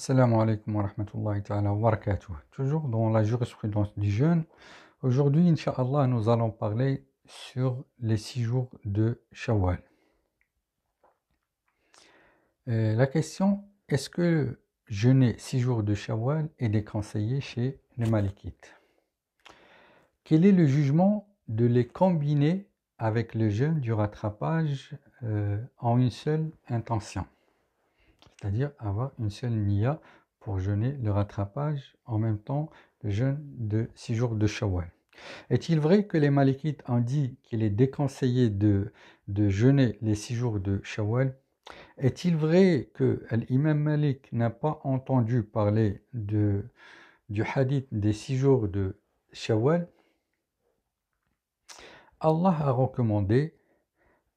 Assalamu alaikum wa rahmatullahi wa barakatuh. Toujours dans la jurisprudence du jeûne, aujourd'hui, Inch'Allah, nous allons parler sur les six jours de Shawwal. Euh, la question est-ce que jeûner six jours de Shawwal est déconseillé chez les Malikites Quel est le jugement de les combiner avec le jeûne du rattrapage euh, en une seule intention c'est-à-dire avoir une seule niya pour jeûner le rattrapage, en même temps le jeûne de six jours de Shawwal. Est-il vrai que les Malikites ont dit qu'il est déconseillé de, jeûner les six jours de Shawwal Est-il vrai que l'imam Malik n'a pas entendu parler de, du hadith des six jours de Shawwal Allah a recommandé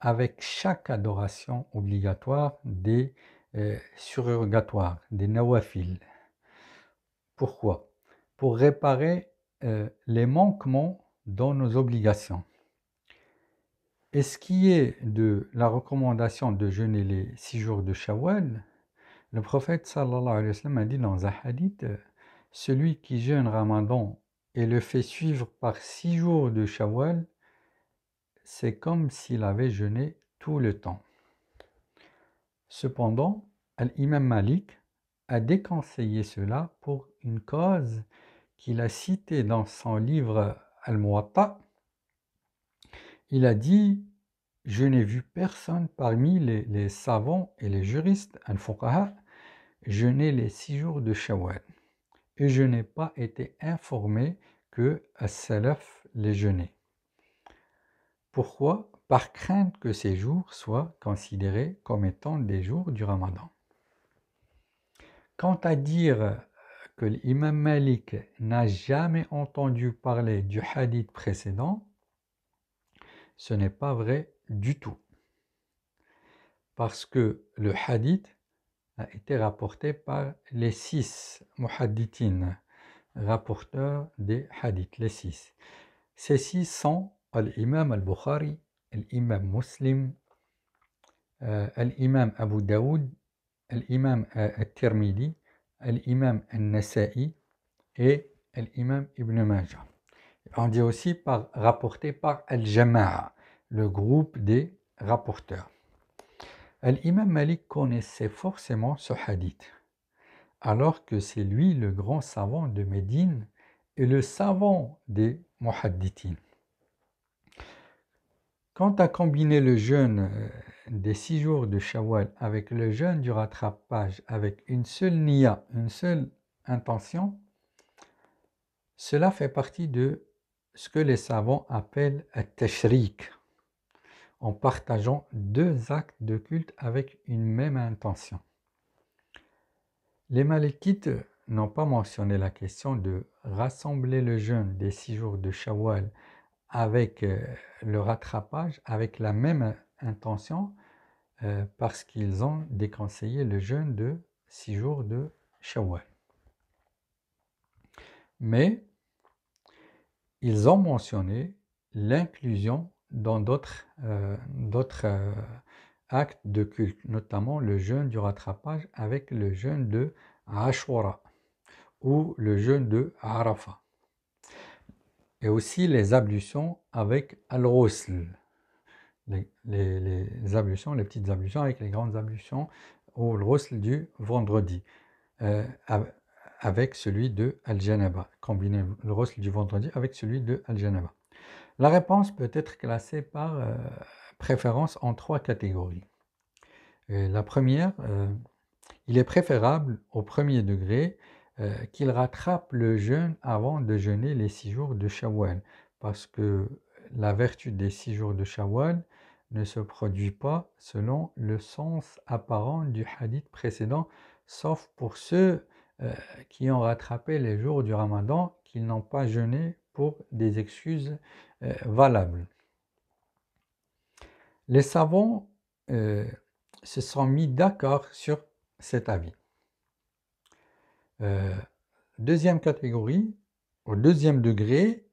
avec chaque adoration obligatoire des euh, surrogatoire, des nawafil. Pourquoi Pour réparer euh, les manquements dans nos obligations. Et ce qui est de la recommandation de jeûner les six jours de Shawwal, le prophète sallallahu alayhi wa sallam a dit dans un hadith euh, Celui qui jeûne Ramadan et le fait suivre par six jours de Shawwal, c'est comme s'il avait jeûné tout le temps. Cependant, l'imam imam Malik a déconseillé cela pour une cause qu'il a citée dans son livre Al-Muwatta. Il a dit Je n'ai vu personne parmi les, savants et les juristes, Al-Fuqaha, n'ai les six jours de Shawwal. Et je n'ai pas été informé que As-Salaf les jeûnait. Pourquoi par crainte que ces jours soient considérés comme étant des jours du ramadan. Quant à dire que l'imam Malik n'a jamais entendu parler du hadith précédent, ce n'est pas vrai du tout. Parce que le hadith a été rapporté par les six muhadditines, rapporteurs des hadiths, les six. Ces six sont l'imam al-Bukhari, الإمام مسلم الإمام أبو داود al-Tirmidhi, l'imam al nasai et l'imam Ibn Majah. On dit aussi par, rapporté par Al-Jama'a, le groupe des rapporteurs. L'imam Malik connaissait forcément ce hadith, alors que c'est lui le grand savant de Médine et le savant des mohadditines. Quant à combiner le jeûne euh, des six jours de Shawwal avec le jeûne du rattrapage, avec une seule niya, une seule intention, cela fait partie de ce que les savants appellent teshrik », en partageant deux actes de culte avec une même intention. Les Malékites n'ont pas mentionné la question de rassembler le jeûne des six jours de Shawwal avec euh, le rattrapage, avec la même intention, euh, parce qu'ils ont déconseillé le jeûne de six jours de Shawwal. Mais ils ont mentionné l'inclusion dans d'autres euh, actes de culte, notamment le jeûne du rattrapage avec le jeûne de Ashwara ou le jeûne de Arafah et aussi les ablutions avec al-rosl. Les, les, ablutions, les petites ablutions avec les grandes ablutions au rosl euh, du vendredi, avec celui de Al-Janaba, combiner le rosl du vendredi avec celui de Al-Janaba. La réponse peut être classée par euh, préférence en trois catégories. Euh, la première, il est préférable au premier degré euh, qu'il rattrape le jeûne avant de jeûner les six jours de Shawwal. Parce que la vertu des six jours de Shawwal ne se produit pas selon le sens apparent du hadith précédent, sauf pour ceux euh, qui ont rattrapé les jours du ramadan qu'ils n'ont pas jeûné pour des excuses euh, valables. Les savants se sont mis d'accord sur cet avis. Euh, deuxième catégorie, au deuxième degré,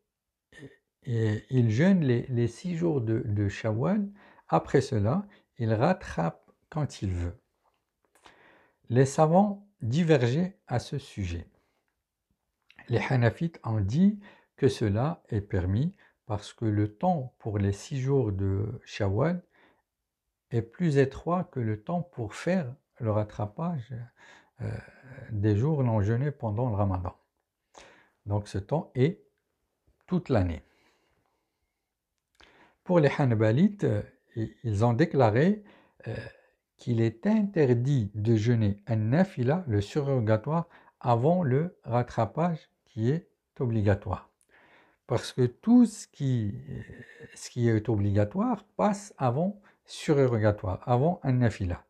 il jeûne les, six jours de, de Shawwal. Après cela, il rattrape quand il veut. Les savants divergeaient à ce sujet. Les Hanafites ont dit que cela est permis parce que le temps pour les six jours de Shawwal est plus étroit que le temps pour faire le rattrapage euh, des jours non jeûnés pendant le ramadan. Donc ce temps est toute l'année. Pour les Hanbalites, euh, ils ont déclaré euh, qu'il est interdit de jeûner un nafila, le surrogatoire, avant le rattrapage qui est obligatoire. Parce que tout ce qui, ce qui est obligatoire passe avant surrogatoire, avant un nafila.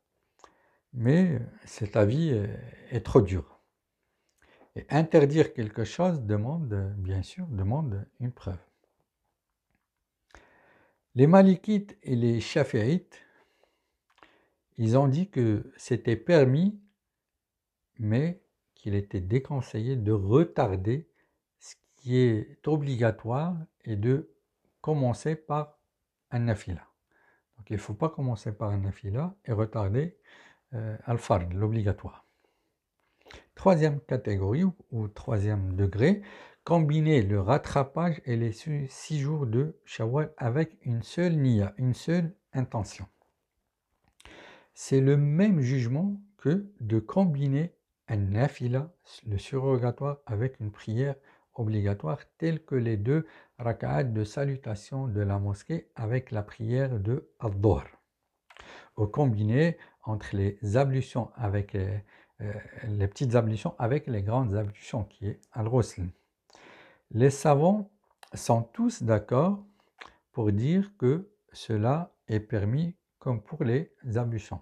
Mais cet avis est trop dur. Et interdire quelque chose demande, bien sûr, demande une preuve. Les Malikites et les Shafi'ites, ils ont dit que c'était permis, mais qu'il était déconseillé de retarder ce qui est obligatoire et de commencer par un nafila. Donc il ne faut pas commencer par un nafila et retarder euh, al-fard, l'obligatoire. Troisième catégorie ou troisième degré, combiner le rattrapage et les six jours de Shawwal avec une seule niya, une seule intention. C'est le même jugement que de combiner un nafila, le surrogatoire, avec une prière obligatoire, telle que les deux raka'at de salutation de la mosquée avec la prière de ad combiné entre les ablutions avec euh, les, petites ablutions avec les grandes ablutions qui est al-ghusl. Les savants sont tous d'accord pour dire que cela est permis comme pour les ablutions.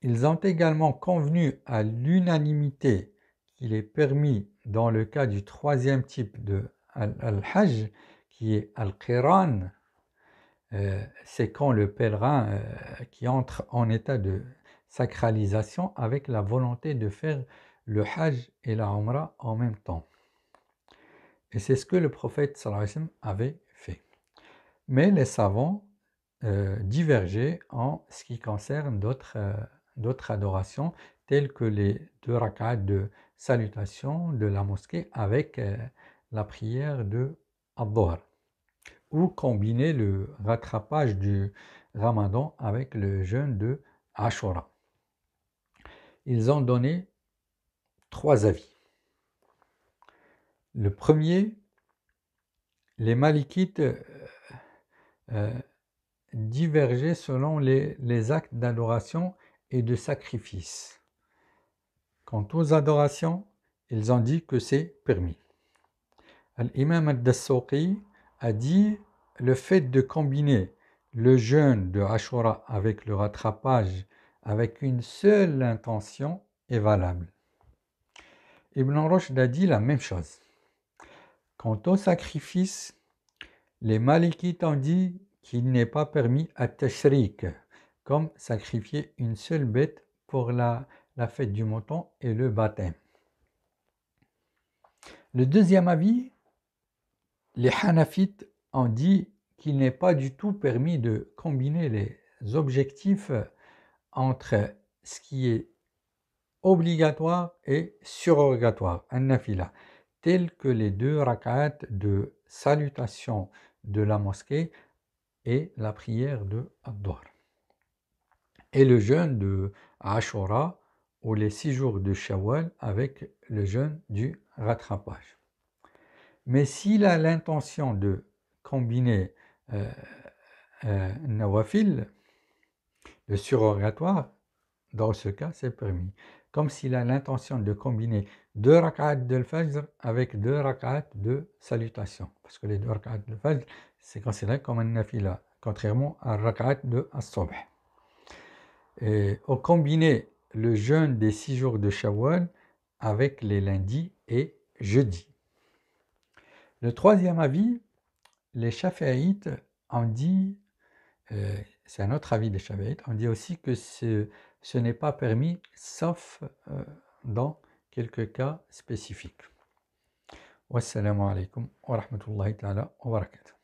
Ils ont également convenu à l'unanimité qu'il est permis dans le cas du troisième type de al-hajj, qui est al-qiran, euh, c'est quand le pèlerin euh, qui entre en état de sacralisation avec la volonté de faire le Hajj et la Umrah en même temps. Et c'est ce que le prophète sallam avait fait. Mais les savants euh, divergeaient en ce qui concerne d'autres euh, adorations telles que les deux rakats de salutation de la mosquée avec la prière de Abdor ou combiner le rattrapage du ramadan avec le jeûne de Ashura. Ils ont donné trois avis. Le premier, les Malikites euh, euh divergeaient selon les, actes d'adoration et de sacrifice. Quant aux adorations, ils ont dit que c'est permis. Imam al a dit le fait de combiner le jeûne de Ashura avec le rattrapage avec une seule intention est valable. Ibn Rushd a dit la même chose. Quant au sacrifice, les Malikites ont dit qu'il n'est pas permis à Tashrik, comme sacrifier une seule bête pour la, la fête du mouton et le baptême. Le deuxième avis les Hanafites ont dit qu'il n'est pas du tout permis de combiner les objectifs entre ce qui est obligatoire et surrogatoire, tels que les deux rak'at de salutation de la mosquée et la prière de ad Et le jeûne de Ashura ou les six jours de Shawwal avec le jeûne du rattrapage. Mais s'il a l'intention de combiner euh, euh, un nawafil, le surrogatoire, dans ce cas, c'est permis. Comme s'il a l'intention de combiner deux rak'at de fajr avec deux rak'at de salutation. Parce que les deux rak'at de fajr, c'est considéré comme un nafila, contrairement à un rak'at de as Et on combinait le jeûne des six jours de Shawwal avec les lundis et jeudis. Le troisième avis, les Shafi'ites ont dit, euh, c'est un autre avis des Shafi'ites, on dit aussi que ce, n'est pas permis sauf euh, dans quelques cas spécifiques. Wassalamu alaikum wa rahmatullahi wa